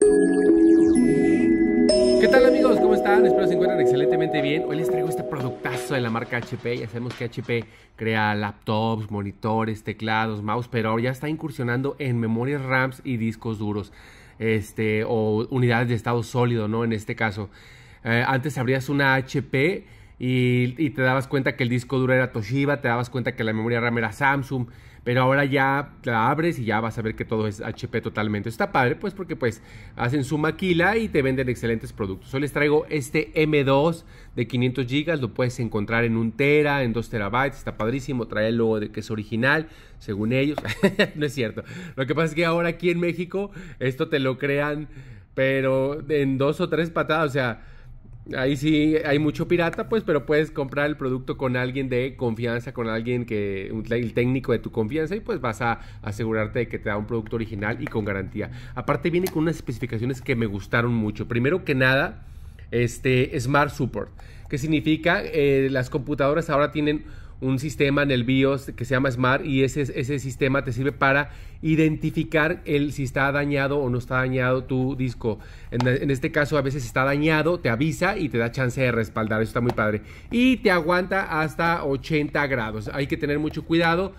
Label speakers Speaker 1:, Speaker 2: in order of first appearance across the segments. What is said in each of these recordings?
Speaker 1: ¿Qué tal amigos? ¿Cómo están? Espero se encuentren excelentemente bien. Hoy les traigo este productazo de la marca HP. Ya sabemos que HP crea laptops, monitores, teclados, mouse, pero ahora ya está incursionando en memorias RAMs y discos duros. Este, o unidades de estado sólido, ¿no? En este caso. Eh, antes habrías una HP y, te dabas cuenta que el disco duro era Toshiba, te dabas cuenta que la memoria RAM era Samsung, pero ahora ya la abres y ya vas a ver que todo es HP totalmente. Está padre, pues porque pues hacen su maquila y te venden excelentes productos. Yo les traigo este M2 de 500 GB, lo puedes encontrar en un tera, en 2 terabytes, está padrísimo, trae el logo de que es original, según ellos. no es cierto. Lo que pasa es que ahora aquí en México esto te lo crean, pero en dos o tres patadas, o sea Ahí sí hay mucho pirata, pues, pero puedes comprar el producto con alguien de confianza, con alguien que, el técnico de tu confianza, y pues vas a asegurarte de que te da un producto original y con garantía. Aparte viene con unas especificaciones que me gustaron mucho. Primero que nada, este Smart Support, que significa eh, las computadoras ahora tienen un sistema en el BIOS que se llama Smart y ese, ese sistema te sirve para identificar el, si está dañado o no está dañado tu disco. En, este caso, a veces está dañado, te avisa y te da chance de respaldar. Eso está muy padre. Y te aguanta hasta 80 grados. Hay que tener mucho cuidado.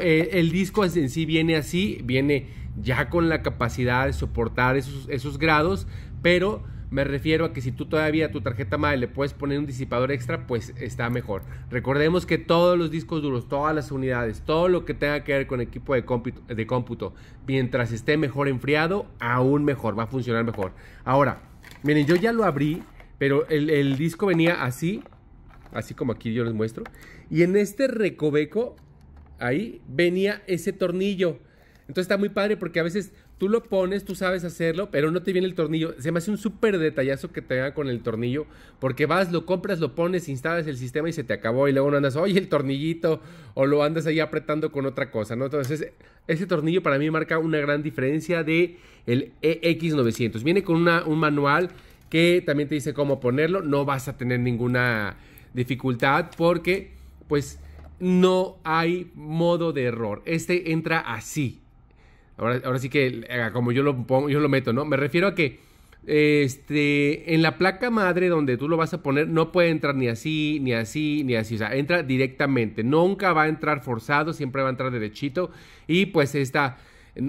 Speaker 1: Eh, el disco en sí viene así, viene ya con la capacidad de soportar esos, esos grados, pero me refiero a que si tú todavía a tu tarjeta madre le puedes poner un disipador extra, pues está mejor. Recordemos que todos los discos duros, todas las unidades, todo lo que tenga que ver con equipo de cómputo, de cómputo mientras esté mejor enfriado, aún mejor, va a funcionar mejor. Ahora, miren, yo ya lo abrí, pero el, el disco venía así, así como aquí yo les muestro. Y en este recoveco, ahí venía ese tornillo. Entonces está muy padre porque a veces tú lo pones, tú sabes hacerlo, pero no te viene el tornillo. Se me hace un súper detallazo que te haga con el tornillo, porque vas, lo compras, lo pones, instalas el sistema y se te acabó. Y luego no andas, oye, el tornillito, o lo andas ahí apretando con otra cosa, ¿no? Entonces, ese tornillo para mí marca una gran diferencia de el EX900. Viene con un manual que también te dice cómo ponerlo. No vas a tener ninguna dificultad porque, pues, no hay modo de error. Este entra así Ahora, ahora sí que eh, como yo lo pongo, yo lo meto, ¿no? Me refiero a que este, en la placa madre donde tú lo vas a poner, no puede entrar ni así, ni así, ni así. O sea, entra directamente. Nunca va a entrar forzado, siempre va a entrar derechito. Y pues esta,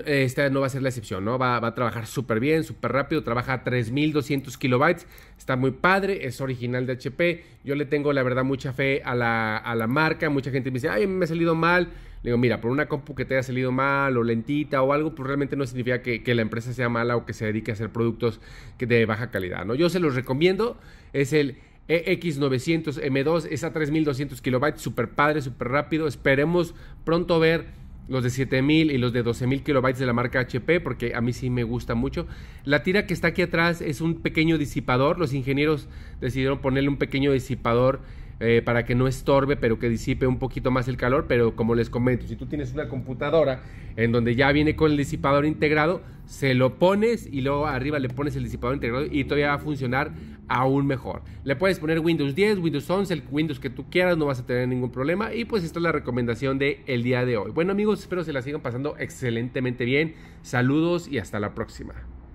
Speaker 1: esta no va a ser la excepción, ¿no? Va, a trabajar súper bien, súper rápido. Trabaja a 3200 kilobytes. Está muy padre, es original de HP. Yo le tengo, la verdad, mucha fe a la, a la marca. Mucha gente me dice, ay, me ha salido mal le digo, mira, por una compu que te haya salido mal o lentita o algo, pues realmente no significa que, la empresa sea mala o que se dedique a hacer productos de baja calidad, ¿no? Yo se los recomiendo, es el EX900 M2, es a 3200 kilobytes, súper padre, súper rápido, esperemos pronto ver los de 7000 y los de 12000 kilobytes de la marca HP, porque a mí sí me gusta mucho. La tira que está aquí atrás es un pequeño disipador. Los ingenieros decidieron ponerle un pequeño disipador eh, para que no estorbe, pero que disipe un poquito más el calor. Pero como les comento, si tú tienes una computadora en donde ya viene con el disipador integrado, se lo pones y luego arriba le pones el disipador integrado y todavía va a funcionar aún mejor. Le puedes poner Windows 10, Windows 11, el Windows que tú quieras, no vas a tener ningún problema. Y pues esta es la recomendación del día de hoy. Bueno amigos, espero se la sigan pasando excelentemente bien. Saludos y hasta la próxima.